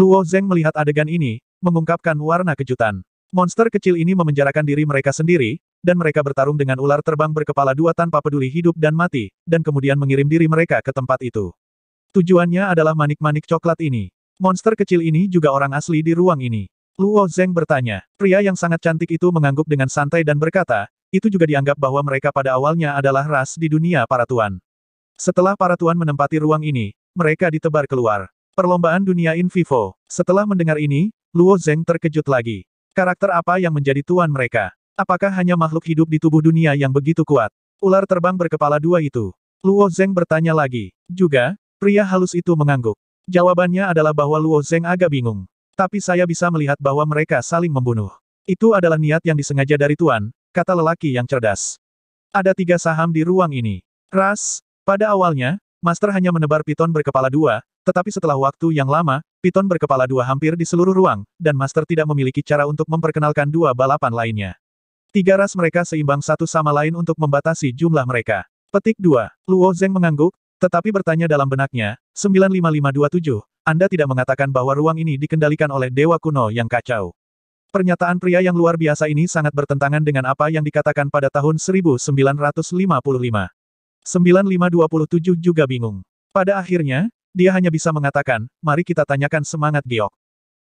Luo Zeng melihat adegan ini, mengungkapkan warna kejutan. Monster kecil ini memenjarakan diri mereka sendiri, dan mereka bertarung dengan ular terbang berkepala dua tanpa peduli hidup dan mati, dan kemudian mengirim diri mereka ke tempat itu. Tujuannya adalah manik-manik coklat ini. Monster kecil ini juga orang asli di ruang ini. Luo Zeng bertanya. Pria yang sangat cantik itu mengangguk dengan santai dan berkata, itu juga dianggap bahwa mereka pada awalnya adalah ras di dunia para tuan. Setelah para tuan menempati ruang ini, mereka ditebar keluar. Perlombaan dunia in vivo. Setelah mendengar ini, Luo Zeng terkejut lagi. Karakter apa yang menjadi tuan mereka? Apakah hanya makhluk hidup di tubuh dunia yang begitu kuat? Ular terbang berkepala dua itu. Luo Zeng bertanya lagi. Juga, pria halus itu mengangguk. Jawabannya adalah bahwa Luo Zeng agak bingung. Tapi saya bisa melihat bahwa mereka saling membunuh. Itu adalah niat yang disengaja dari Tuan, kata lelaki yang cerdas. Ada tiga saham di ruang ini. Ras, pada awalnya, Master hanya menebar piton berkepala dua, tetapi setelah waktu yang lama, piton berkepala dua hampir di seluruh ruang, dan Master tidak memiliki cara untuk memperkenalkan dua balapan lainnya. Tiga ras mereka seimbang satu sama lain untuk membatasi jumlah mereka. Petik 2. Luo Zeng mengangguk, tetapi bertanya dalam benaknya, 95527, Anda tidak mengatakan bahwa ruang ini dikendalikan oleh Dewa Kuno yang kacau. Pernyataan pria yang luar biasa ini sangat bertentangan dengan apa yang dikatakan pada tahun 1955. 9527 juga bingung. Pada akhirnya, dia hanya bisa mengatakan, mari kita tanyakan semangat giok.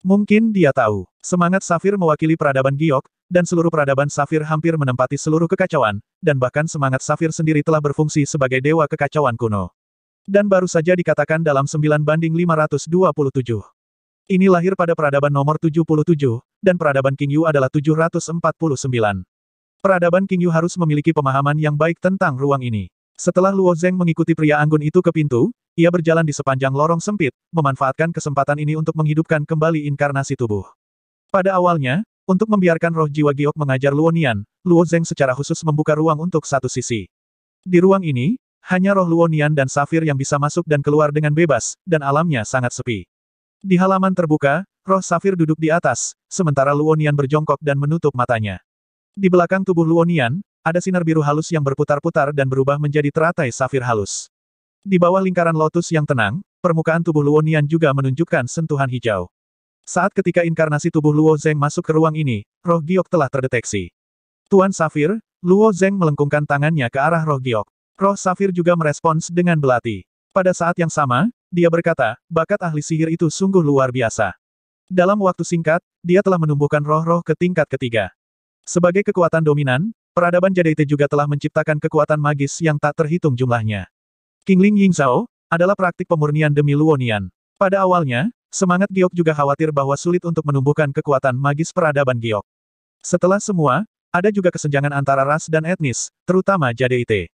Mungkin dia tahu, semangat safir mewakili peradaban giok, dan seluruh peradaban safir hampir menempati seluruh kekacauan, dan bahkan semangat safir sendiri telah berfungsi sebagai dewa kekacauan kuno. Dan baru saja dikatakan dalam 9 banding 527. Ini lahir pada peradaban nomor 77, dan peradaban King Yu adalah 749. Peradaban King Yu harus memiliki pemahaman yang baik tentang ruang ini. Setelah Luo Zeng mengikuti pria anggun itu ke pintu, ia berjalan di sepanjang lorong sempit, memanfaatkan kesempatan ini untuk menghidupkan kembali inkarnasi tubuh. Pada awalnya, untuk membiarkan roh jiwa giok mengajar Luo Nian, Luo Zeng secara khusus membuka ruang untuk satu sisi. Di ruang ini, hanya roh Luo Nian dan Safir yang bisa masuk dan keluar dengan bebas, dan alamnya sangat sepi. Di halaman terbuka, roh Safir duduk di atas, sementara Luo Nian berjongkok dan menutup matanya. Di belakang tubuh Luo Nian, ada sinar biru halus yang berputar-putar dan berubah menjadi teratai safir halus. Di bawah lingkaran lotus yang tenang, permukaan tubuh Luo Nian juga menunjukkan sentuhan hijau. Saat ketika inkarnasi tubuh Luo Zeng masuk ke ruang ini, roh giok telah terdeteksi. Tuan Safir, Luo Zeng melengkungkan tangannya ke arah roh giok. Roh Safir juga merespons dengan belati. Pada saat yang sama, dia berkata, bakat ahli sihir itu sungguh luar biasa. Dalam waktu singkat, dia telah menumbuhkan roh-roh ke tingkat ketiga. Sebagai kekuatan dominan, Peradaban Jadeite juga telah menciptakan kekuatan magis yang tak terhitung jumlahnya. Kingling Zhao adalah praktik pemurnian demi Luonian. Pada awalnya, semangat Giok juga khawatir bahwa sulit untuk menumbuhkan kekuatan magis peradaban Giok. Setelah semua, ada juga kesenjangan antara ras dan etnis, terutama Jadeite.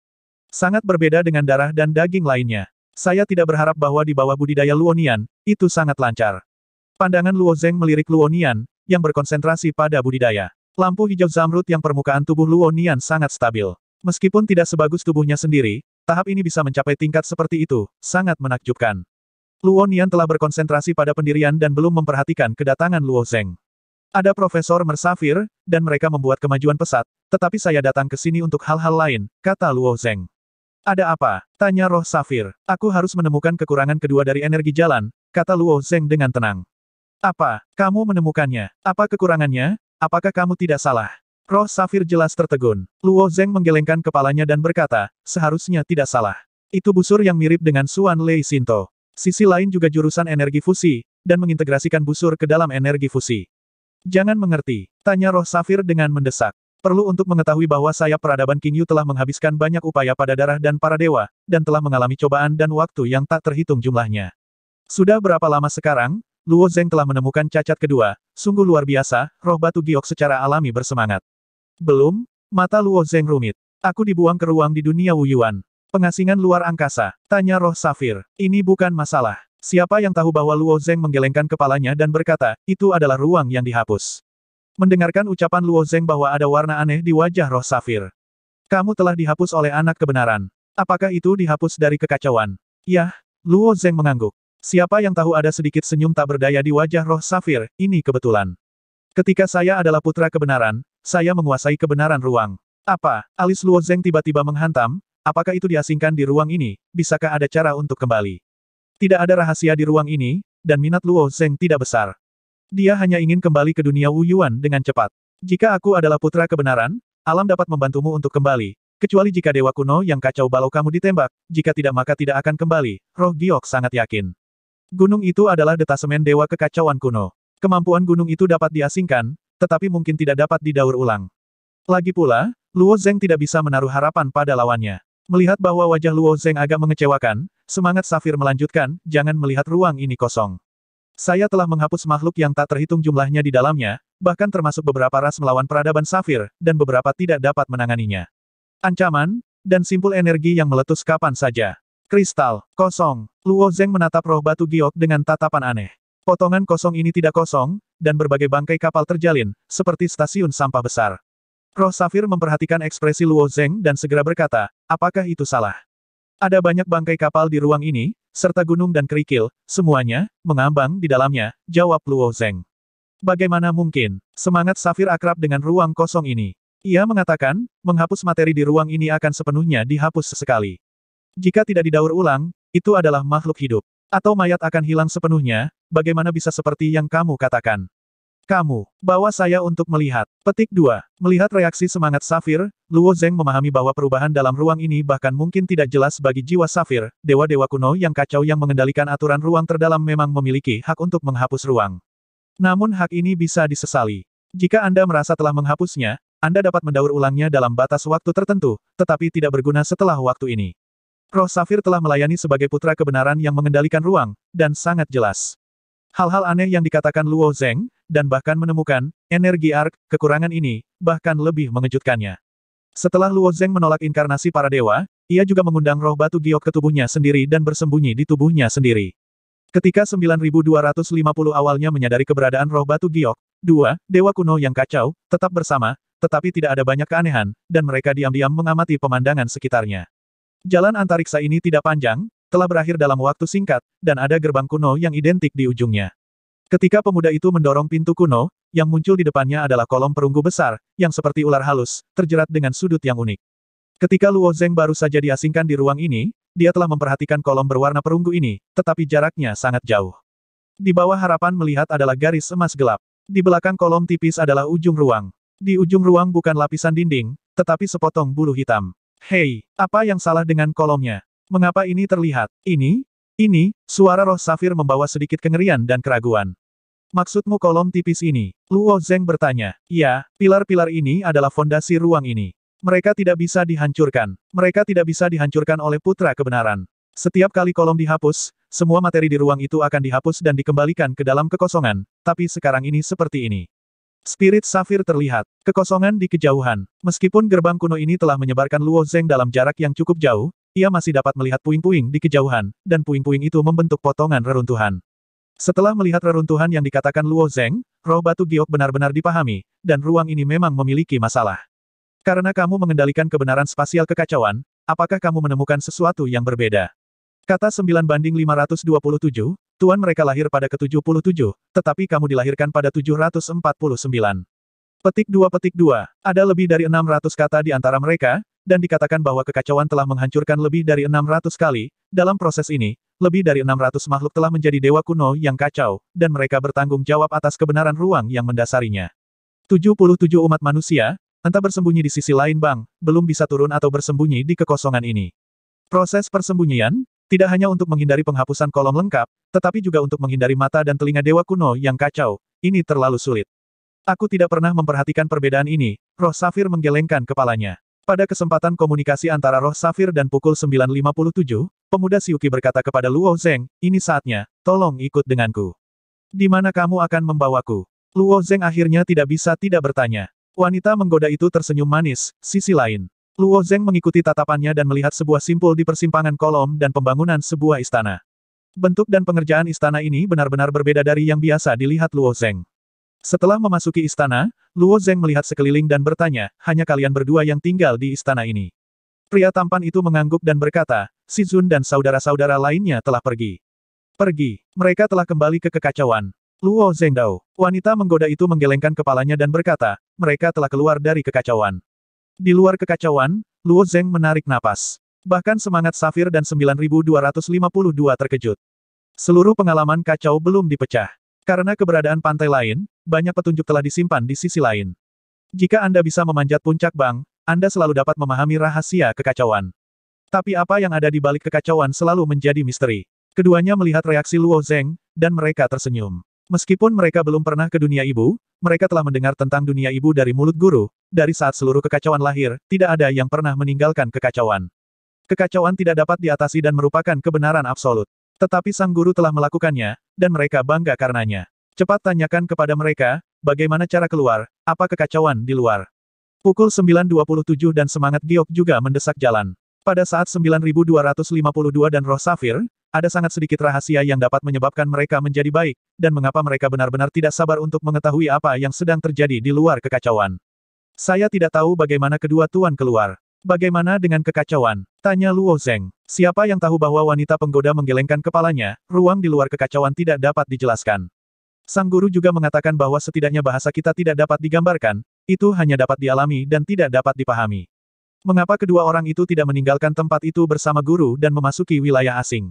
Sangat berbeda dengan darah dan daging lainnya. Saya tidak berharap bahwa di bawah budidaya Luonian, itu sangat lancar. Pandangan Luo Zeng melirik Luonian, yang berkonsentrasi pada budidaya. Lampu hijau zamrud yang permukaan tubuh Luo Nian sangat stabil. Meskipun tidak sebagus tubuhnya sendiri, tahap ini bisa mencapai tingkat seperti itu, sangat menakjubkan. Luo Nian telah berkonsentrasi pada pendirian dan belum memperhatikan kedatangan Luo Zeng. Ada Profesor Mersafir, dan mereka membuat kemajuan pesat, tetapi saya datang ke sini untuk hal-hal lain, kata Luo Zeng. Ada apa? Tanya roh Safir. Aku harus menemukan kekurangan kedua dari energi jalan, kata Luo Zeng dengan tenang. Apa? Kamu menemukannya? Apa kekurangannya? Apakah kamu tidak salah? Roh Safir jelas tertegun. Luo Zeng menggelengkan kepalanya dan berkata, seharusnya tidak salah. Itu busur yang mirip dengan Suan Lei Sinto. Sisi lain juga jurusan energi fusi, dan mengintegrasikan busur ke dalam energi fusi. Jangan mengerti, tanya roh safir dengan mendesak. Perlu untuk mengetahui bahwa saya peradaban King Yu telah menghabiskan banyak upaya pada darah dan para dewa, dan telah mengalami cobaan dan waktu yang tak terhitung jumlahnya. Sudah berapa lama sekarang? Luo Zeng telah menemukan cacat kedua, sungguh luar biasa, roh batu giok secara alami bersemangat. Belum, mata Luo Zeng rumit. Aku dibuang ke ruang di dunia Wuyuan. Pengasingan luar angkasa, tanya roh safir. Ini bukan masalah. Siapa yang tahu bahwa Luo Zeng menggelengkan kepalanya dan berkata, itu adalah ruang yang dihapus. Mendengarkan ucapan Luo Zeng bahwa ada warna aneh di wajah roh safir. Kamu telah dihapus oleh anak kebenaran. Apakah itu dihapus dari kekacauan? Yah, Luo Zeng mengangguk. Siapa yang tahu ada sedikit senyum tak berdaya di wajah roh safir, ini kebetulan. Ketika saya adalah putra kebenaran, saya menguasai kebenaran ruang. Apa? Alis Luo Zeng tiba-tiba menghantam, apakah itu diasingkan di ruang ini, bisakah ada cara untuk kembali? Tidak ada rahasia di ruang ini, dan minat Luo Zeng tidak besar. Dia hanya ingin kembali ke dunia Wu Yuan dengan cepat. Jika aku adalah putra kebenaran, alam dapat membantumu untuk kembali, Kecuali jika dewa kuno yang kacau balau kamu ditembak, jika tidak maka tidak akan kembali, roh giok sangat yakin. Gunung itu adalah detasemen dewa kekacauan kuno. Kemampuan gunung itu dapat diasingkan, tetapi mungkin tidak dapat didaur ulang. Lagi pula, Luo Zeng tidak bisa menaruh harapan pada lawannya. Melihat bahwa wajah Luo Zeng agak mengecewakan, semangat Safir melanjutkan, jangan melihat ruang ini kosong. Saya telah menghapus makhluk yang tak terhitung jumlahnya di dalamnya, bahkan termasuk beberapa ras melawan peradaban Safir, dan beberapa tidak dapat menanganinya. Ancaman, dan simpul energi yang meletus kapan saja. Kristal, kosong. Luo Zeng menatap roh batu giok dengan tatapan aneh. Potongan kosong ini tidak kosong, dan berbagai bangkai kapal terjalin, seperti stasiun sampah besar. Roh Safir memperhatikan ekspresi Luo Zeng dan segera berkata, apakah itu salah? Ada banyak bangkai kapal di ruang ini, serta gunung dan kerikil, semuanya, mengambang di dalamnya, jawab Luo Zeng. Bagaimana mungkin, semangat Safir akrab dengan ruang kosong ini. Ia mengatakan, menghapus materi di ruang ini akan sepenuhnya dihapus sesekali. Jika tidak didaur ulang, itu adalah makhluk hidup. Atau mayat akan hilang sepenuhnya, bagaimana bisa seperti yang kamu katakan? Kamu, bawa saya untuk melihat. Petik 2. Melihat reaksi semangat Safir, Luo Zeng memahami bahwa perubahan dalam ruang ini bahkan mungkin tidak jelas bagi jiwa Safir, dewa-dewa kuno yang kacau yang mengendalikan aturan ruang terdalam memang memiliki hak untuk menghapus ruang. Namun hak ini bisa disesali. Jika Anda merasa telah menghapusnya, Anda dapat mendaur ulangnya dalam batas waktu tertentu, tetapi tidak berguna setelah waktu ini. Roh Safir telah melayani sebagai putra kebenaran yang mengendalikan ruang, dan sangat jelas. Hal-hal aneh yang dikatakan Luo Zeng, dan bahkan menemukan, energi Ark, kekurangan ini, bahkan lebih mengejutkannya. Setelah Luo Zeng menolak inkarnasi para dewa, ia juga mengundang roh batu giok ke tubuhnya sendiri dan bersembunyi di tubuhnya sendiri. Ketika 9250 awalnya menyadari keberadaan roh batu giok, dua, dewa kuno yang kacau, tetap bersama, tetapi tidak ada banyak keanehan, dan mereka diam-diam mengamati pemandangan sekitarnya. Jalan antariksa ini tidak panjang, telah berakhir dalam waktu singkat, dan ada gerbang kuno yang identik di ujungnya. Ketika pemuda itu mendorong pintu kuno, yang muncul di depannya adalah kolom perunggu besar, yang seperti ular halus, terjerat dengan sudut yang unik. Ketika Luo Zeng baru saja diasingkan di ruang ini, dia telah memperhatikan kolom berwarna perunggu ini, tetapi jaraknya sangat jauh. Di bawah harapan melihat adalah garis emas gelap. Di belakang kolom tipis adalah ujung ruang. Di ujung ruang bukan lapisan dinding, tetapi sepotong bulu hitam. Hei, apa yang salah dengan kolomnya? Mengapa ini terlihat? Ini? Ini, suara roh safir membawa sedikit kengerian dan keraguan. Maksudmu kolom tipis ini? Luo Zeng bertanya. Ya, pilar-pilar ini adalah fondasi ruang ini. Mereka tidak bisa dihancurkan. Mereka tidak bisa dihancurkan oleh putra kebenaran. Setiap kali kolom dihapus, semua materi di ruang itu akan dihapus dan dikembalikan ke dalam kekosongan, tapi sekarang ini seperti ini. Spirit Safir terlihat. Kekosongan di kejauhan. Meskipun gerbang kuno ini telah menyebarkan Luo Zeng dalam jarak yang cukup jauh, ia masih dapat melihat puing-puing di kejauhan, dan puing-puing itu membentuk potongan reruntuhan. Setelah melihat reruntuhan yang dikatakan Luo Zeng, roh batu giok benar-benar dipahami, dan ruang ini memang memiliki masalah. Karena kamu mengendalikan kebenaran spasial kekacauan, apakah kamu menemukan sesuatu yang berbeda? Kata 9 banding 527, Tuan mereka lahir pada ke-77, tetapi kamu dilahirkan pada 749. Petik 2 petik 2, ada lebih dari 600 kata di antara mereka, dan dikatakan bahwa kekacauan telah menghancurkan lebih dari 600 kali, dalam proses ini, lebih dari 600 makhluk telah menjadi dewa kuno yang kacau, dan mereka bertanggung jawab atas kebenaran ruang yang mendasarinya. 77 umat manusia, entah bersembunyi di sisi lain bang, belum bisa turun atau bersembunyi di kekosongan ini. Proses persembunyian, tidak hanya untuk menghindari penghapusan kolom lengkap, tetapi juga untuk menghindari mata dan telinga dewa kuno yang kacau, ini terlalu sulit. Aku tidak pernah memperhatikan perbedaan ini, roh safir menggelengkan kepalanya. Pada kesempatan komunikasi antara roh safir dan pukul 9.57, pemuda Siuki berkata kepada Luo Zeng, ini saatnya, tolong ikut denganku. Di mana kamu akan membawaku? Luo Zeng akhirnya tidak bisa tidak bertanya. Wanita menggoda itu tersenyum manis, sisi lain. Luo Zeng mengikuti tatapannya dan melihat sebuah simpul di persimpangan kolom dan pembangunan sebuah istana. Bentuk dan pengerjaan istana ini benar-benar berbeda dari yang biasa dilihat Luo Zeng. Setelah memasuki istana, Luo Zeng melihat sekeliling dan bertanya, hanya kalian berdua yang tinggal di istana ini. Pria tampan itu mengangguk dan berkata, Si Zun dan saudara-saudara lainnya telah pergi. Pergi, mereka telah kembali ke kekacauan. Luo Zeng Dao, wanita menggoda itu menggelengkan kepalanya dan berkata, mereka telah keluar dari kekacauan. Di luar kekacauan, Luo Zeng menarik napas. Bahkan semangat Safir dan 9252 terkejut. Seluruh pengalaman kacau belum dipecah. Karena keberadaan pantai lain, banyak petunjuk telah disimpan di sisi lain. Jika Anda bisa memanjat puncak bang, Anda selalu dapat memahami rahasia kekacauan. Tapi apa yang ada di balik kekacauan selalu menjadi misteri. Keduanya melihat reaksi Luo Zeng, dan mereka tersenyum. Meskipun mereka belum pernah ke dunia ibu, mereka telah mendengar tentang dunia ibu dari mulut guru, dari saat seluruh kekacauan lahir, tidak ada yang pernah meninggalkan kekacauan. Kekacauan tidak dapat diatasi dan merupakan kebenaran absolut. Tetapi sang guru telah melakukannya, dan mereka bangga karenanya. Cepat tanyakan kepada mereka, bagaimana cara keluar, apa kekacauan di luar. Pukul 9.27 dan semangat Giok juga mendesak jalan. Pada saat 9252 dan roh safir, ada sangat sedikit rahasia yang dapat menyebabkan mereka menjadi baik, dan mengapa mereka benar-benar tidak sabar untuk mengetahui apa yang sedang terjadi di luar kekacauan. Saya tidak tahu bagaimana kedua tuan keluar. Bagaimana dengan kekacauan? Tanya Luo Zeng. Siapa yang tahu bahwa wanita penggoda menggelengkan kepalanya, ruang di luar kekacauan tidak dapat dijelaskan. Sang guru juga mengatakan bahwa setidaknya bahasa kita tidak dapat digambarkan, itu hanya dapat dialami dan tidak dapat dipahami. Mengapa kedua orang itu tidak meninggalkan tempat itu bersama guru dan memasuki wilayah asing?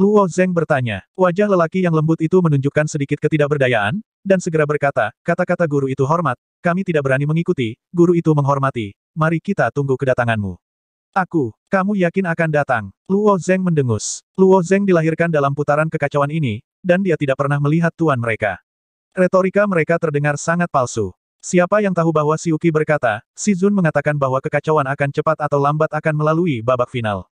Luo Zeng bertanya. Wajah lelaki yang lembut itu menunjukkan sedikit ketidakberdayaan, dan segera berkata, kata-kata guru itu hormat, kami tidak berani mengikuti, guru itu menghormati, mari kita tunggu kedatanganmu. Aku, kamu yakin akan datang? Luo Zeng mendengus. Luo Zeng dilahirkan dalam putaran kekacauan ini, dan dia tidak pernah melihat tuan mereka. Retorika mereka terdengar sangat palsu. Siapa yang tahu bahwa Siuki berkata, Si Zun mengatakan bahwa kekacauan akan cepat atau lambat akan melalui babak final.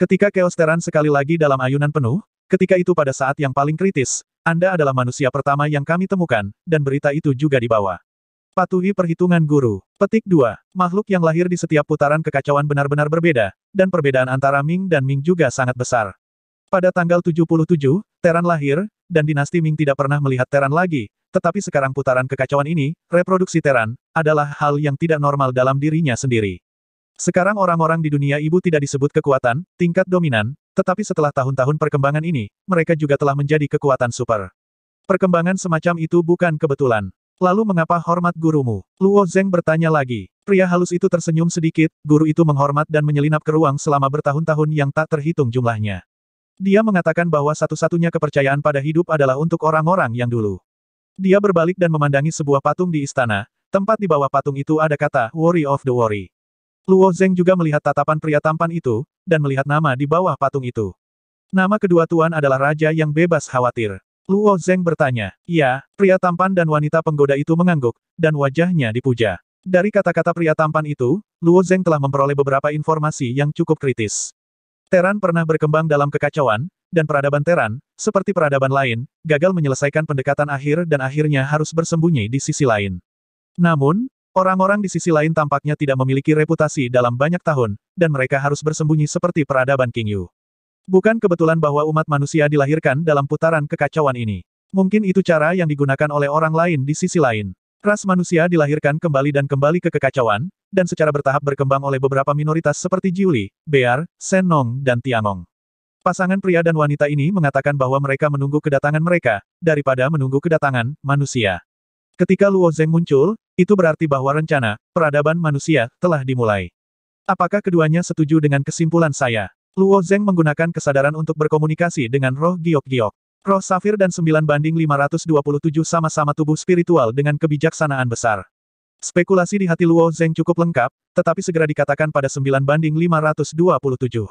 Ketika Keosteran sekali lagi dalam ayunan penuh, ketika itu pada saat yang paling kritis, anda adalah manusia pertama yang kami temukan, dan berita itu juga dibawa. Patuhi perhitungan guru. Petik 2. Makhluk yang lahir di setiap putaran kekacauan benar-benar berbeda, dan perbedaan antara Ming dan Ming juga sangat besar. Pada tanggal 77, Teran lahir, dan dinasti Ming tidak pernah melihat Teran lagi, tetapi sekarang putaran kekacauan ini, reproduksi Teran, adalah hal yang tidak normal dalam dirinya sendiri. Sekarang orang-orang di dunia ibu tidak disebut kekuatan, tingkat dominan, tetapi setelah tahun-tahun perkembangan ini, mereka juga telah menjadi kekuatan super. Perkembangan semacam itu bukan kebetulan. Lalu mengapa hormat gurumu? Luo Zeng bertanya lagi. Pria halus itu tersenyum sedikit, guru itu menghormat dan menyelinap ke ruang selama bertahun-tahun yang tak terhitung jumlahnya. Dia mengatakan bahwa satu-satunya kepercayaan pada hidup adalah untuk orang-orang yang dulu. Dia berbalik dan memandangi sebuah patung di istana, tempat di bawah patung itu ada kata Worry of the Worry. Luo Zeng juga melihat tatapan pria tampan itu, dan melihat nama di bawah patung itu. Nama kedua tuan adalah raja yang bebas khawatir. Luo Zeng bertanya, ya, pria tampan dan wanita penggoda itu mengangguk, dan wajahnya dipuja. Dari kata-kata pria tampan itu, Luo Zeng telah memperoleh beberapa informasi yang cukup kritis. Teran pernah berkembang dalam kekacauan, dan peradaban Teran, seperti peradaban lain, gagal menyelesaikan pendekatan akhir dan akhirnya harus bersembunyi di sisi lain. Namun, Orang-orang di sisi lain tampaknya tidak memiliki reputasi dalam banyak tahun, dan mereka harus bersembunyi seperti peradaban King Yu. Bukan kebetulan bahwa umat manusia dilahirkan dalam putaran kekacauan ini. Mungkin itu cara yang digunakan oleh orang lain di sisi lain. Ras manusia dilahirkan kembali dan kembali ke kekacauan, dan secara bertahap berkembang oleh beberapa minoritas seperti Jiuli, Bear, Senong, dan Tianong. Pasangan pria dan wanita ini mengatakan bahwa mereka menunggu kedatangan mereka, daripada menunggu kedatangan manusia. Ketika Luo Zeng muncul, itu berarti bahwa rencana, peradaban manusia, telah dimulai. Apakah keduanya setuju dengan kesimpulan saya? Luo Zeng menggunakan kesadaran untuk berkomunikasi dengan roh giok-giok. Roh safir dan 9 banding 527 sama-sama tubuh spiritual dengan kebijaksanaan besar. Spekulasi di hati Luo Zeng cukup lengkap, tetapi segera dikatakan pada 9 banding 527.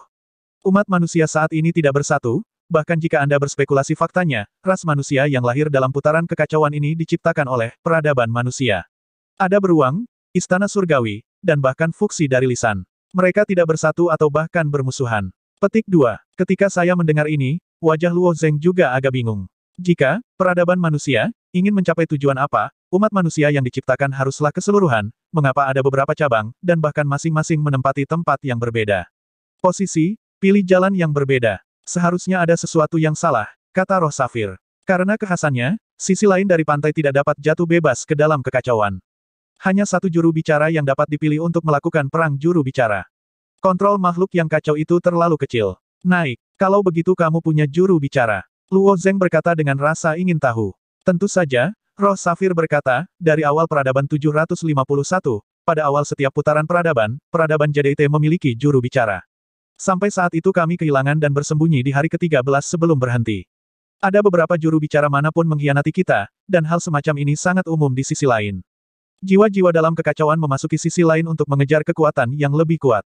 Umat manusia saat ini tidak bersatu, Bahkan jika Anda berspekulasi faktanya, ras manusia yang lahir dalam putaran kekacauan ini diciptakan oleh peradaban manusia. Ada beruang, istana surgawi, dan bahkan fuksi dari lisan. Mereka tidak bersatu atau bahkan bermusuhan. Petik 2. Ketika saya mendengar ini, wajah Luo Zeng juga agak bingung. Jika peradaban manusia ingin mencapai tujuan apa, umat manusia yang diciptakan haruslah keseluruhan, mengapa ada beberapa cabang, dan bahkan masing-masing menempati tempat yang berbeda. Posisi, pilih jalan yang berbeda. Seharusnya ada sesuatu yang salah, kata roh safir. Karena kekhasannya, sisi lain dari pantai tidak dapat jatuh bebas ke dalam kekacauan. Hanya satu juru bicara yang dapat dipilih untuk melakukan perang juru bicara. Kontrol makhluk yang kacau itu terlalu kecil. Naik, kalau begitu kamu punya juru bicara. Luo Zeng berkata dengan rasa ingin tahu. Tentu saja, Roh Safir berkata, dari awal peradaban 751, pada awal setiap putaran peradaban, peradaban JDT memiliki juru bicara. Sampai saat itu kami kehilangan dan bersembunyi di hari ke-13 sebelum berhenti. Ada beberapa juru bicara manapun mengkhianati kita, dan hal semacam ini sangat umum di sisi lain. Jiwa-jiwa dalam kekacauan memasuki sisi lain untuk mengejar kekuatan yang lebih kuat.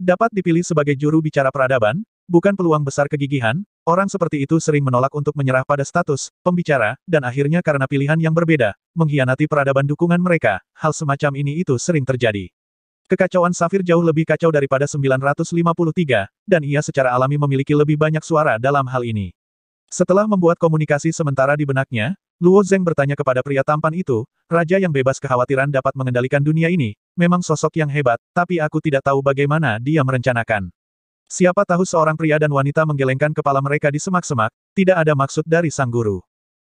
Dapat dipilih sebagai juru bicara peradaban, bukan peluang besar kegigihan, orang seperti itu sering menolak untuk menyerah pada status, pembicara, dan akhirnya karena pilihan yang berbeda, mengkhianati peradaban dukungan mereka, hal semacam ini itu sering terjadi. Kekacauan Safir jauh lebih kacau daripada 953, dan ia secara alami memiliki lebih banyak suara dalam hal ini. Setelah membuat komunikasi sementara di benaknya, Luo Zeng bertanya kepada pria tampan itu, Raja yang bebas kekhawatiran dapat mengendalikan dunia ini, memang sosok yang hebat, tapi aku tidak tahu bagaimana dia merencanakan. Siapa tahu seorang pria dan wanita menggelengkan kepala mereka di semak-semak, tidak ada maksud dari sang guru.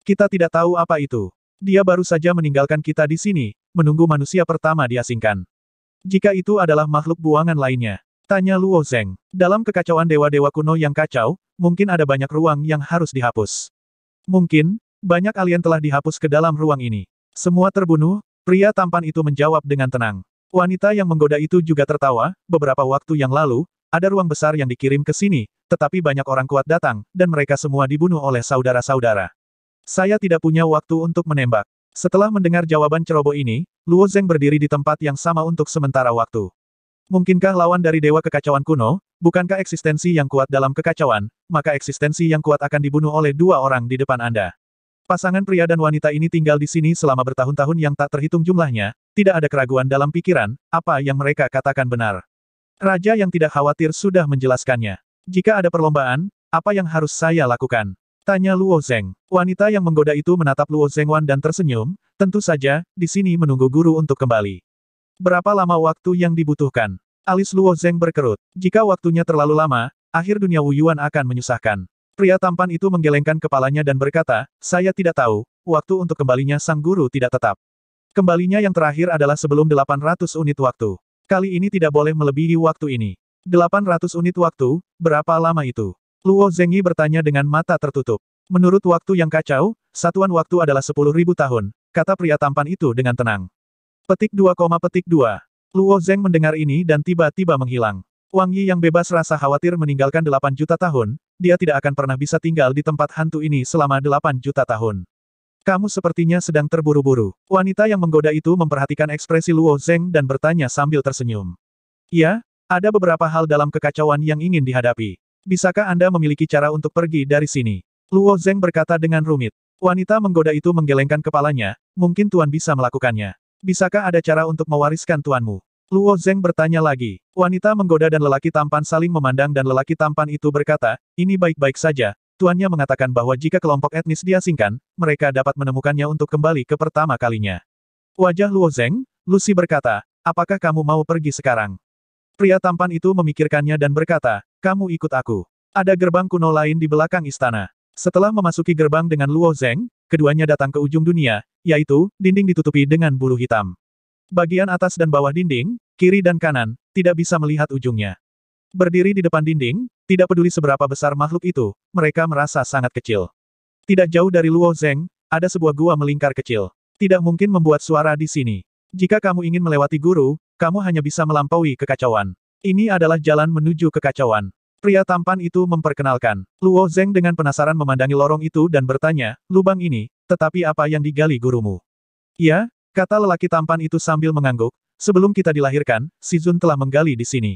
Kita tidak tahu apa itu. Dia baru saja meninggalkan kita di sini, menunggu manusia pertama diasingkan. Jika itu adalah makhluk buangan lainnya. Tanya Luo Zeng. Dalam kekacauan dewa-dewa kuno yang kacau, mungkin ada banyak ruang yang harus dihapus. Mungkin, banyak alien telah dihapus ke dalam ruang ini. Semua terbunuh, pria tampan itu menjawab dengan tenang. Wanita yang menggoda itu juga tertawa, beberapa waktu yang lalu, ada ruang besar yang dikirim ke sini, tetapi banyak orang kuat datang, dan mereka semua dibunuh oleh saudara-saudara. Saya tidak punya waktu untuk menembak. Setelah mendengar jawaban ceroboh ini, Luo Zeng berdiri di tempat yang sama untuk sementara waktu. Mungkinkah lawan dari Dewa Kekacauan kuno, bukankah eksistensi yang kuat dalam kekacauan, maka eksistensi yang kuat akan dibunuh oleh dua orang di depan Anda. Pasangan pria dan wanita ini tinggal di sini selama bertahun-tahun yang tak terhitung jumlahnya, tidak ada keraguan dalam pikiran, apa yang mereka katakan benar. Raja yang tidak khawatir sudah menjelaskannya. Jika ada perlombaan, apa yang harus saya lakukan? Tanya Luo Zeng. Wanita yang menggoda itu menatap Luo Wan dan tersenyum, tentu saja, di sini menunggu guru untuk kembali. Berapa lama waktu yang dibutuhkan? Alis Luo Zeng berkerut. Jika waktunya terlalu lama, akhir dunia Wuyuan akan menyusahkan. Pria tampan itu menggelengkan kepalanya dan berkata, saya tidak tahu, waktu untuk kembalinya sang guru tidak tetap. Kembalinya yang terakhir adalah sebelum 800 unit waktu. Kali ini tidak boleh melebihi waktu ini. 800 unit waktu, berapa lama itu? Luo Zengyi bertanya dengan mata tertutup. Menurut waktu yang kacau, satuan waktu adalah sepuluh ribu tahun, kata pria tampan itu dengan tenang. Petik 2, petik dua. Luo Zeng mendengar ini dan tiba-tiba menghilang. Wang Yi yang bebas rasa khawatir meninggalkan delapan juta tahun, dia tidak akan pernah bisa tinggal di tempat hantu ini selama delapan juta tahun. Kamu sepertinya sedang terburu-buru. Wanita yang menggoda itu memperhatikan ekspresi Luo Zeng dan bertanya sambil tersenyum. Ya, ada beberapa hal dalam kekacauan yang ingin dihadapi. Bisakah Anda memiliki cara untuk pergi dari sini? Luo Zeng berkata dengan rumit. Wanita menggoda itu menggelengkan kepalanya, mungkin Tuan bisa melakukannya. Bisakah ada cara untuk mewariskan tuanmu? Luo Zeng bertanya lagi. Wanita menggoda dan lelaki tampan saling memandang dan lelaki tampan itu berkata, ini baik-baik saja. Tuannya mengatakan bahwa jika kelompok etnis diasingkan, mereka dapat menemukannya untuk kembali ke pertama kalinya. Wajah Luo Zeng, Lucy berkata, apakah kamu mau pergi sekarang? Pria tampan itu memikirkannya dan berkata, kamu ikut aku. Ada gerbang kuno lain di belakang istana. Setelah memasuki gerbang dengan Luo Zeng, keduanya datang ke ujung dunia, yaitu, dinding ditutupi dengan bulu hitam. Bagian atas dan bawah dinding, kiri dan kanan, tidak bisa melihat ujungnya. Berdiri di depan dinding, tidak peduli seberapa besar makhluk itu, mereka merasa sangat kecil. Tidak jauh dari Luo Zeng, ada sebuah gua melingkar kecil. Tidak mungkin membuat suara di sini. Jika kamu ingin melewati guru, kamu hanya bisa melampaui kekacauan. Ini adalah jalan menuju kekacauan. Pria tampan itu memperkenalkan. Luo Zeng dengan penasaran memandangi lorong itu dan bertanya, lubang ini, tetapi apa yang digali gurumu? Ya, kata lelaki tampan itu sambil mengangguk, sebelum kita dilahirkan, Si Zun telah menggali di sini.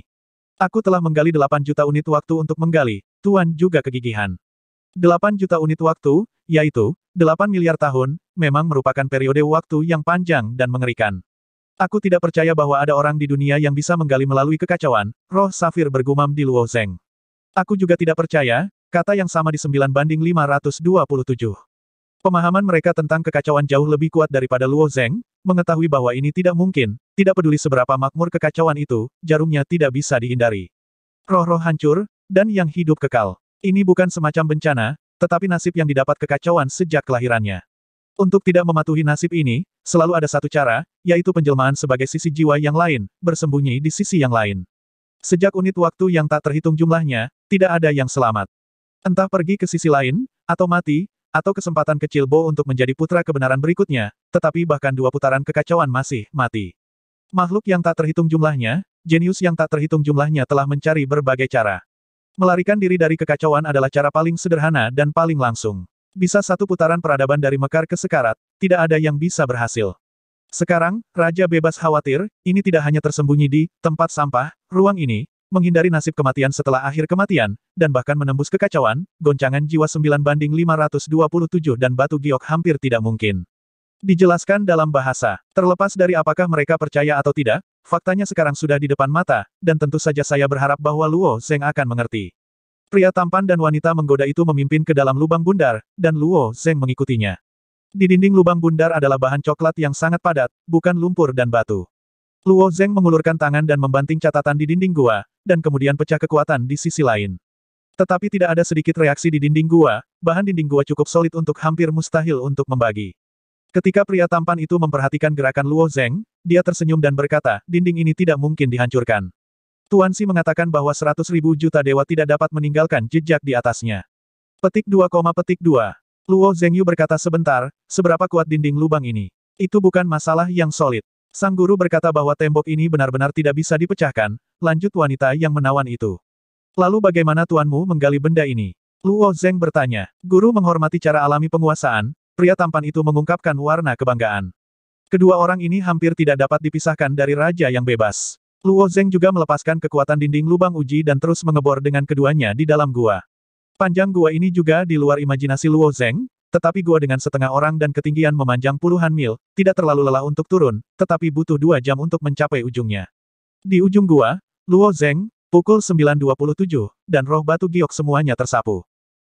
Aku telah menggali 8 juta unit waktu untuk menggali, Tuan juga kegigihan. 8 juta unit waktu, yaitu, 8 miliar tahun, memang merupakan periode waktu yang panjang dan mengerikan. Aku tidak percaya bahwa ada orang di dunia yang bisa menggali melalui kekacauan, roh safir bergumam di Luo Zeng. Aku juga tidak percaya, kata yang sama di 9 banding 527. Pemahaman mereka tentang kekacauan jauh lebih kuat daripada Luo Zeng, mengetahui bahwa ini tidak mungkin, tidak peduli seberapa makmur kekacauan itu, jarumnya tidak bisa dihindari. Roh-roh hancur, dan yang hidup kekal. Ini bukan semacam bencana, tetapi nasib yang didapat kekacauan sejak kelahirannya. Untuk tidak mematuhi nasib ini, selalu ada satu cara, yaitu penjelmaan sebagai sisi jiwa yang lain, bersembunyi di sisi yang lain. Sejak unit waktu yang tak terhitung jumlahnya, tidak ada yang selamat. Entah pergi ke sisi lain, atau mati, atau kesempatan kecil Bo untuk menjadi putra kebenaran berikutnya, tetapi bahkan dua putaran kekacauan masih mati. Makhluk yang tak terhitung jumlahnya, jenius yang tak terhitung jumlahnya telah mencari berbagai cara. Melarikan diri dari kekacauan adalah cara paling sederhana dan paling langsung. Bisa satu putaran peradaban dari Mekar ke Sekarat, tidak ada yang bisa berhasil. Sekarang, Raja bebas khawatir, ini tidak hanya tersembunyi di tempat sampah, ruang ini, menghindari nasib kematian setelah akhir kematian, dan bahkan menembus kekacauan, goncangan jiwa 9 banding 527 dan batu giok hampir tidak mungkin. Dijelaskan dalam bahasa, terlepas dari apakah mereka percaya atau tidak, faktanya sekarang sudah di depan mata, dan tentu saja saya berharap bahwa Luo Zeng akan mengerti. Pria tampan dan wanita menggoda itu memimpin ke dalam lubang bundar, dan Luo Zeng mengikutinya. Di dinding lubang bundar adalah bahan coklat yang sangat padat, bukan lumpur dan batu. Luo Zeng mengulurkan tangan dan membanting catatan di dinding gua, dan kemudian pecah kekuatan di sisi lain. Tetapi tidak ada sedikit reaksi di dinding gua, bahan dinding gua cukup solid untuk hampir mustahil untuk membagi. Ketika pria tampan itu memperhatikan gerakan Luo Zeng, dia tersenyum dan berkata, dinding ini tidak mungkin dihancurkan. Tuan Si mengatakan bahwa 100 ribu juta dewa tidak dapat meninggalkan jejak di atasnya. Petik 2, petik 2. Luo Zengyu berkata sebentar, seberapa kuat dinding lubang ini? Itu bukan masalah yang solid. Sang guru berkata bahwa tembok ini benar-benar tidak bisa dipecahkan, lanjut wanita yang menawan itu. Lalu bagaimana tuanmu menggali benda ini? Luo Zeng bertanya. Guru menghormati cara alami penguasaan, pria tampan itu mengungkapkan warna kebanggaan. Kedua orang ini hampir tidak dapat dipisahkan dari raja yang bebas. Luo Zeng juga melepaskan kekuatan dinding lubang uji dan terus mengebor dengan keduanya di dalam gua. Panjang gua ini juga di luar imajinasi Luo Zeng, tetapi gua dengan setengah orang dan ketinggian memanjang puluhan mil, tidak terlalu lelah untuk turun, tetapi butuh dua jam untuk mencapai ujungnya. Di ujung gua, Luo Zeng, pukul 9.27, dan roh batu giok semuanya tersapu.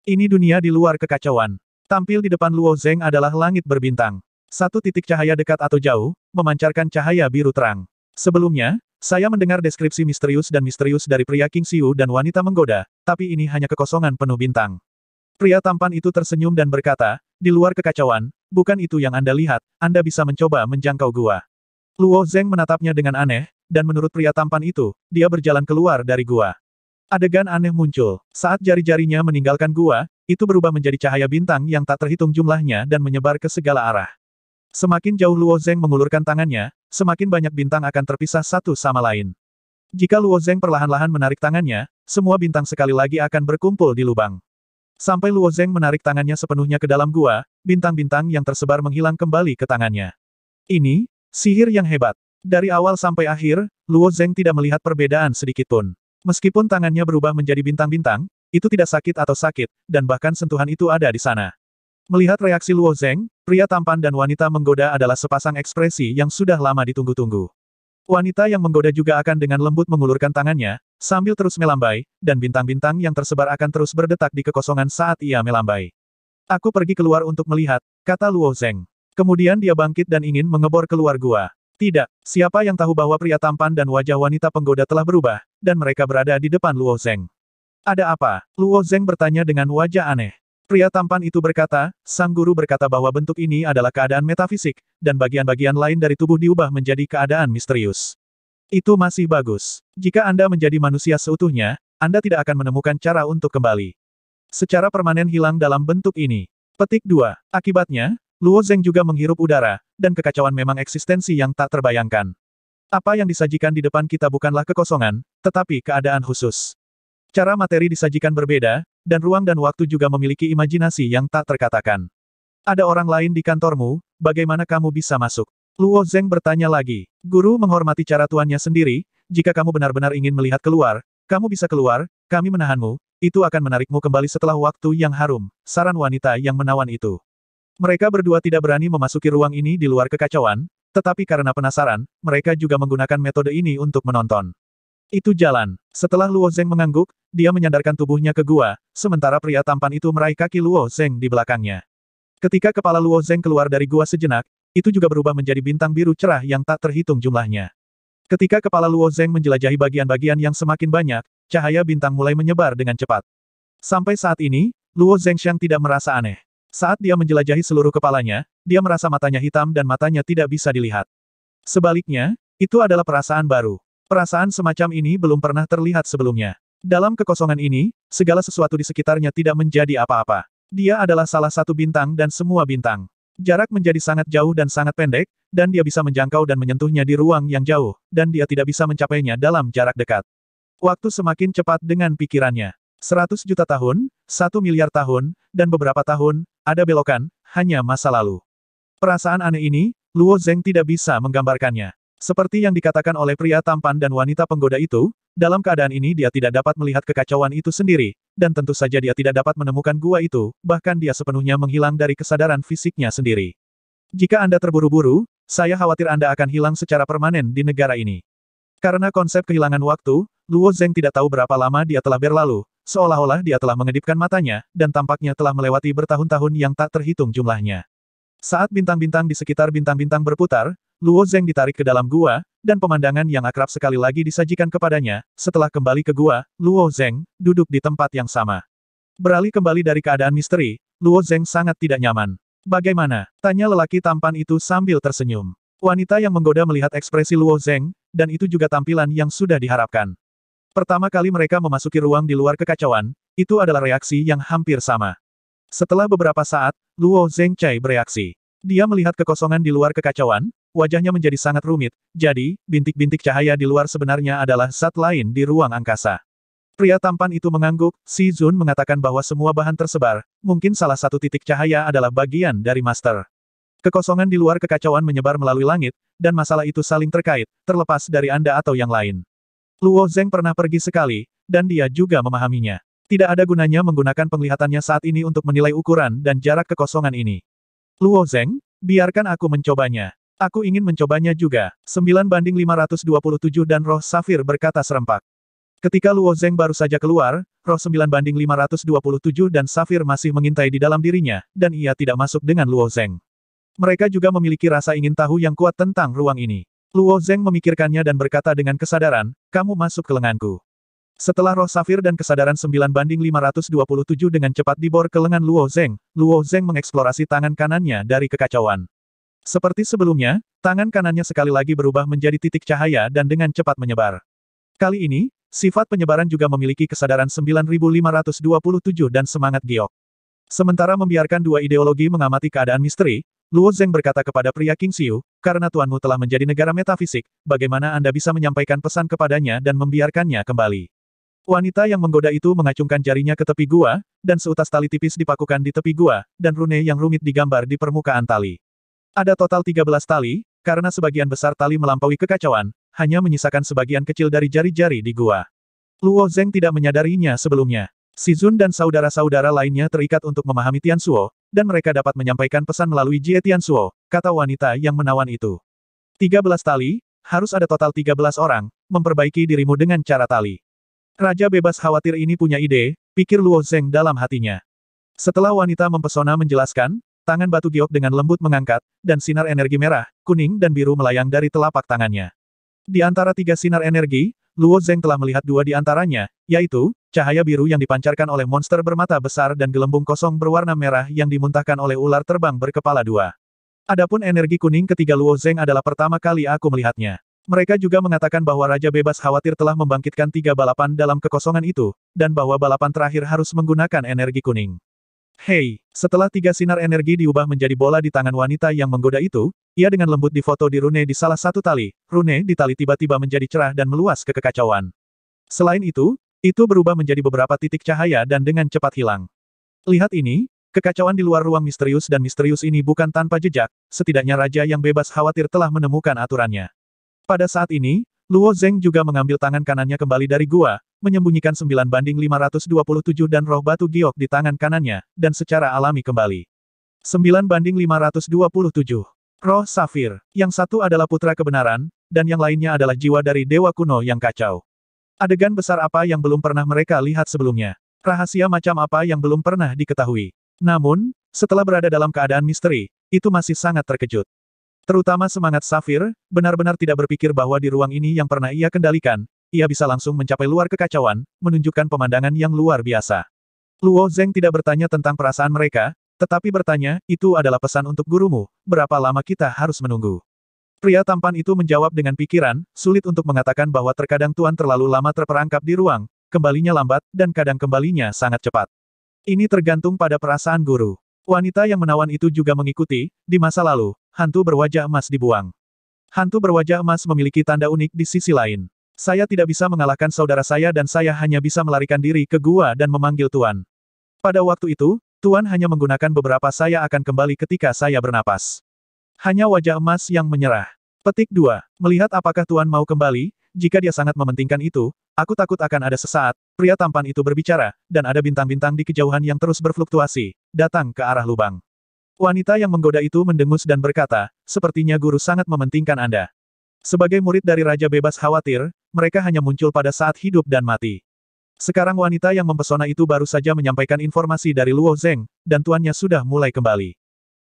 Ini dunia di luar kekacauan. Tampil di depan Luo Zeng adalah langit berbintang. Satu titik cahaya dekat atau jauh, memancarkan cahaya biru terang. Sebelumnya, saya mendengar deskripsi misterius dan misterius dari pria King Siu dan wanita menggoda, tapi ini hanya kekosongan penuh bintang. Pria tampan itu tersenyum dan berkata, di luar kekacauan, bukan itu yang Anda lihat, Anda bisa mencoba menjangkau gua. Luo Zeng menatapnya dengan aneh, dan menurut pria tampan itu, dia berjalan keluar dari gua. Adegan aneh muncul. Saat jari-jarinya meninggalkan gua, itu berubah menjadi cahaya bintang yang tak terhitung jumlahnya dan menyebar ke segala arah. Semakin jauh Luo Zeng mengulurkan tangannya, semakin banyak bintang akan terpisah satu sama lain. Jika Luo Zeng perlahan-lahan menarik tangannya, semua bintang sekali lagi akan berkumpul di lubang. Sampai Luo Zeng menarik tangannya sepenuhnya ke dalam gua, bintang-bintang yang tersebar menghilang kembali ke tangannya. Ini, sihir yang hebat. Dari awal sampai akhir, Luo Zeng tidak melihat perbedaan sedikitpun. Meskipun tangannya berubah menjadi bintang-bintang, itu tidak sakit atau sakit, dan bahkan sentuhan itu ada di sana. Melihat reaksi Luo Zeng, pria tampan dan wanita menggoda adalah sepasang ekspresi yang sudah lama ditunggu-tunggu. Wanita yang menggoda juga akan dengan lembut mengulurkan tangannya, sambil terus melambai, dan bintang-bintang yang tersebar akan terus berdetak di kekosongan saat ia melambai. Aku pergi keluar untuk melihat, kata Luo Zeng. Kemudian dia bangkit dan ingin mengebor keluar gua. Tidak, siapa yang tahu bahwa pria tampan dan wajah wanita penggoda telah berubah, dan mereka berada di depan Luo Zeng. Ada apa? Luo Zeng bertanya dengan wajah aneh. Pria tampan itu berkata, sang guru berkata bahwa bentuk ini adalah keadaan metafisik, dan bagian-bagian lain dari tubuh diubah menjadi keadaan misterius. Itu masih bagus. Jika Anda menjadi manusia seutuhnya, Anda tidak akan menemukan cara untuk kembali. Secara permanen hilang dalam bentuk ini. Petik 2. Akibatnya, Luo Zeng juga menghirup udara, dan kekacauan memang eksistensi yang tak terbayangkan. Apa yang disajikan di depan kita bukanlah kekosongan, tetapi keadaan khusus. Cara materi disajikan berbeda, dan ruang dan waktu juga memiliki imajinasi yang tak terkatakan. Ada orang lain di kantormu, bagaimana kamu bisa masuk? Luo Zeng bertanya lagi. Guru menghormati cara tuannya sendiri, jika kamu benar-benar ingin melihat keluar, kamu bisa keluar, kami menahanmu, itu akan menarikmu kembali setelah waktu yang harum, saran wanita yang menawan itu. Mereka berdua tidak berani memasuki ruang ini di luar kekacauan, tetapi karena penasaran, mereka juga menggunakan metode ini untuk menonton. Itu jalan. Setelah Luo Zeng mengangguk, dia menyandarkan tubuhnya ke gua, sementara pria tampan itu meraih kaki Luo Zeng di belakangnya. Ketika kepala Luo Zeng keluar dari gua sejenak, itu juga berubah menjadi bintang biru cerah yang tak terhitung jumlahnya. Ketika kepala Luo Zeng menjelajahi bagian-bagian yang semakin banyak, cahaya bintang mulai menyebar dengan cepat. Sampai saat ini, Luo Zengxiang tidak merasa aneh. Saat dia menjelajahi seluruh kepalanya, dia merasa matanya hitam dan matanya tidak bisa dilihat. Sebaliknya, itu adalah perasaan baru. Perasaan semacam ini belum pernah terlihat sebelumnya. Dalam kekosongan ini, segala sesuatu di sekitarnya tidak menjadi apa-apa. Dia adalah salah satu bintang dan semua bintang. Jarak menjadi sangat jauh dan sangat pendek, dan dia bisa menjangkau dan menyentuhnya di ruang yang jauh, dan dia tidak bisa mencapainya dalam jarak dekat. Waktu semakin cepat dengan pikirannya. 100 juta tahun, satu miliar tahun, dan beberapa tahun, ada belokan, hanya masa lalu. Perasaan aneh ini, Luo Zeng tidak bisa menggambarkannya. Seperti yang dikatakan oleh pria tampan dan wanita penggoda itu, dalam keadaan ini dia tidak dapat melihat kekacauan itu sendiri, dan tentu saja dia tidak dapat menemukan gua itu, bahkan dia sepenuhnya menghilang dari kesadaran fisiknya sendiri. Jika Anda terburu-buru, saya khawatir Anda akan hilang secara permanen di negara ini. Karena konsep kehilangan waktu, Luo Zeng tidak tahu berapa lama dia telah berlalu, seolah-olah dia telah mengedipkan matanya, dan tampaknya telah melewati bertahun-tahun yang tak terhitung jumlahnya. Saat bintang-bintang di sekitar bintang-bintang berputar, Luo Zeng ditarik ke dalam gua, dan pemandangan yang akrab sekali lagi disajikan kepadanya, setelah kembali ke gua, Luo Zeng, duduk di tempat yang sama. Beralih kembali dari keadaan misteri, Luo Zeng sangat tidak nyaman. Bagaimana? Tanya lelaki tampan itu sambil tersenyum. Wanita yang menggoda melihat ekspresi Luo Zeng, dan itu juga tampilan yang sudah diharapkan. Pertama kali mereka memasuki ruang di luar kekacauan, itu adalah reaksi yang hampir sama. Setelah beberapa saat, Luo Zeng Chai bereaksi. Dia melihat kekosongan di luar kekacauan, wajahnya menjadi sangat rumit, jadi, bintik-bintik cahaya di luar sebenarnya adalah zat lain di ruang angkasa. Pria tampan itu mengangguk, Si Zun mengatakan bahwa semua bahan tersebar, mungkin salah satu titik cahaya adalah bagian dari master. Kekosongan di luar kekacauan menyebar melalui langit, dan masalah itu saling terkait, terlepas dari Anda atau yang lain. Luo Zeng pernah pergi sekali, dan dia juga memahaminya. Tidak ada gunanya menggunakan penglihatannya saat ini untuk menilai ukuran dan jarak kekosongan ini. Luo Zeng, biarkan aku mencobanya. Aku ingin mencobanya juga. 9 banding 527 dan roh safir berkata serempak. Ketika Luo Zeng baru saja keluar, roh 9 banding 527 dan safir masih mengintai di dalam dirinya, dan ia tidak masuk dengan Luo Zeng. Mereka juga memiliki rasa ingin tahu yang kuat tentang ruang ini. Luo Zeng memikirkannya dan berkata dengan kesadaran, kamu masuk ke lenganku. Setelah roh safir dan kesadaran 9 banding 527 dengan cepat dibor ke lengan Luo Zeng, Luo Zeng mengeksplorasi tangan kanannya dari kekacauan. Seperti sebelumnya, tangan kanannya sekali lagi berubah menjadi titik cahaya dan dengan cepat menyebar. Kali ini, sifat penyebaran juga memiliki kesadaran 9527 dan semangat giok. Sementara membiarkan dua ideologi mengamati keadaan misteri, Luo Zeng berkata kepada pria King Xiu, karena tuanmu telah menjadi negara metafisik, bagaimana Anda bisa menyampaikan pesan kepadanya dan membiarkannya kembali? Wanita yang menggoda itu mengacungkan jarinya ke tepi gua, dan seutas tali tipis dipakukan di tepi gua, dan rune yang rumit digambar di permukaan tali. Ada total 13 tali, karena sebagian besar tali melampaui kekacauan, hanya menyisakan sebagian kecil dari jari-jari di gua. Luo Zeng tidak menyadarinya sebelumnya. Si Zun dan saudara-saudara lainnya terikat untuk memahami Tiansuo, dan mereka dapat menyampaikan pesan melalui Jie Tian Suo, kata wanita yang menawan itu. 13 tali, harus ada total 13 orang, memperbaiki dirimu dengan cara tali. Raja bebas khawatir ini punya ide, pikir Luo Zeng dalam hatinya. Setelah wanita mempesona menjelaskan, tangan batu giok dengan lembut mengangkat, dan sinar energi merah, kuning dan biru melayang dari telapak tangannya. Di antara tiga sinar energi, Luo Zeng telah melihat dua di antaranya, yaitu, cahaya biru yang dipancarkan oleh monster bermata besar dan gelembung kosong berwarna merah yang dimuntahkan oleh ular terbang berkepala dua. Adapun energi kuning ketiga Luo Zeng adalah pertama kali aku melihatnya. Mereka juga mengatakan bahwa Raja Bebas khawatir telah membangkitkan tiga balapan dalam kekosongan itu, dan bahwa balapan terakhir harus menggunakan energi kuning. Hei, setelah tiga sinar energi diubah menjadi bola di tangan wanita yang menggoda itu, ia dengan lembut difoto di rune di salah satu tali, rune di tali tiba-tiba menjadi cerah dan meluas ke kekacauan. Selain itu, itu berubah menjadi beberapa titik cahaya dan dengan cepat hilang. Lihat ini, kekacauan di luar ruang misterius dan misterius ini bukan tanpa jejak, setidaknya Raja yang bebas khawatir telah menemukan aturannya. Pada saat ini, Luo Zeng juga mengambil tangan kanannya kembali dari gua, menyembunyikan 9 banding 527 dan roh batu giok di tangan kanannya, dan secara alami kembali. 9 banding 527. Roh Safir, yang satu adalah putra kebenaran, dan yang lainnya adalah jiwa dari dewa kuno yang kacau. Adegan besar apa yang belum pernah mereka lihat sebelumnya? Rahasia macam apa yang belum pernah diketahui? Namun, setelah berada dalam keadaan misteri, itu masih sangat terkejut. Terutama semangat Safir, benar-benar tidak berpikir bahwa di ruang ini yang pernah ia kendalikan, ia bisa langsung mencapai luar kekacauan, menunjukkan pemandangan yang luar biasa. Luo Zeng tidak bertanya tentang perasaan mereka, tetapi bertanya, itu adalah pesan untuk gurumu, berapa lama kita harus menunggu. Pria tampan itu menjawab dengan pikiran, sulit untuk mengatakan bahwa terkadang Tuan terlalu lama terperangkap di ruang, kembalinya lambat, dan kadang kembalinya sangat cepat. Ini tergantung pada perasaan guru. Wanita yang menawan itu juga mengikuti, di masa lalu, hantu berwajah emas dibuang. Hantu berwajah emas memiliki tanda unik di sisi lain. Saya tidak bisa mengalahkan saudara saya dan saya hanya bisa melarikan diri ke gua dan memanggil Tuan. Pada waktu itu, Tuan hanya menggunakan beberapa saya akan kembali ketika saya bernapas. Hanya wajah emas yang menyerah. Petik 2. Melihat apakah Tuan mau kembali, jika dia sangat mementingkan itu, aku takut akan ada sesaat, pria tampan itu berbicara, dan ada bintang-bintang di kejauhan yang terus berfluktuasi, datang ke arah lubang. Wanita yang menggoda itu mendengus dan berkata, sepertinya guru sangat mementingkan Anda. Sebagai murid dari Raja Bebas khawatir, mereka hanya muncul pada saat hidup dan mati. Sekarang wanita yang mempesona itu baru saja menyampaikan informasi dari Luo Zeng, dan tuannya sudah mulai kembali.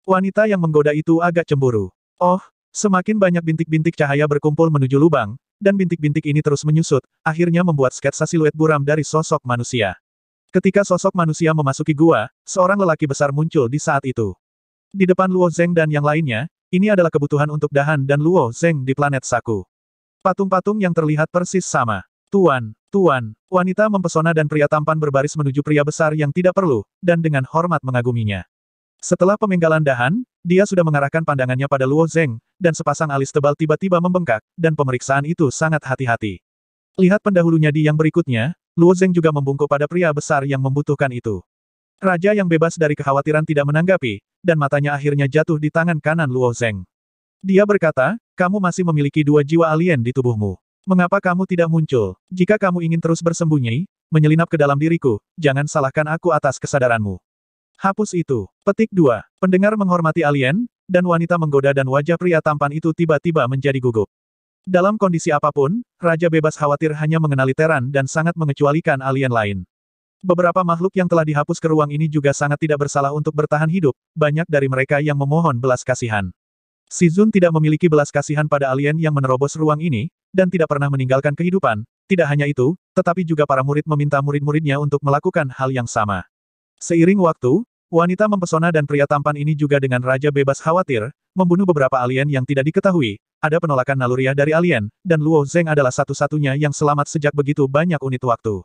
Wanita yang menggoda itu agak cemburu. Oh, semakin banyak bintik-bintik cahaya berkumpul menuju lubang, dan bintik-bintik ini terus menyusut, akhirnya membuat sketsa siluet buram dari sosok manusia. Ketika sosok manusia memasuki gua, seorang lelaki besar muncul di saat itu. Di depan Luo Zeng dan yang lainnya, ini adalah kebutuhan untuk Dahan dan Luo Zeng di planet Saku. Patung-patung yang terlihat persis sama. Tuan, tuan, wanita mempesona dan pria tampan berbaris menuju pria besar yang tidak perlu, dan dengan hormat mengaguminya. Setelah pemenggalan dahan, dia sudah mengarahkan pandangannya pada Luo Zeng, dan sepasang alis tebal tiba-tiba membengkak, dan pemeriksaan itu sangat hati-hati. Lihat pendahulunya di yang berikutnya, Luo Zeng juga membungkuk pada pria besar yang membutuhkan itu. Raja yang bebas dari kekhawatiran tidak menanggapi, dan matanya akhirnya jatuh di tangan kanan Luo Zeng. Dia berkata, kamu masih memiliki dua jiwa alien di tubuhmu. Mengapa kamu tidak muncul? Jika kamu ingin terus bersembunyi, menyelinap ke dalam diriku, jangan salahkan aku atas kesadaranmu. Hapus itu. Petik 2. Pendengar menghormati alien, dan wanita menggoda dan wajah pria tampan itu tiba-tiba menjadi gugup. Dalam kondisi apapun, Raja bebas khawatir hanya mengenali Teran dan sangat mengecualikan alien lain. Beberapa makhluk yang telah dihapus ke ruang ini juga sangat tidak bersalah untuk bertahan hidup, banyak dari mereka yang memohon belas kasihan. Shizun tidak memiliki belas kasihan pada alien yang menerobos ruang ini, dan tidak pernah meninggalkan kehidupan, tidak hanya itu, tetapi juga para murid meminta murid-muridnya untuk melakukan hal yang sama. Seiring waktu, wanita mempesona dan pria tampan ini juga dengan raja bebas khawatir, membunuh beberapa alien yang tidak diketahui, ada penolakan naluriah dari alien, dan Luo Zeng adalah satu-satunya yang selamat sejak begitu banyak unit waktu.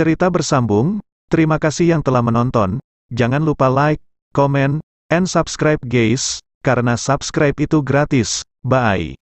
Cerita bersambung, terima kasih yang telah menonton, jangan lupa like, komen, and subscribe guys, karena subscribe itu gratis, bye.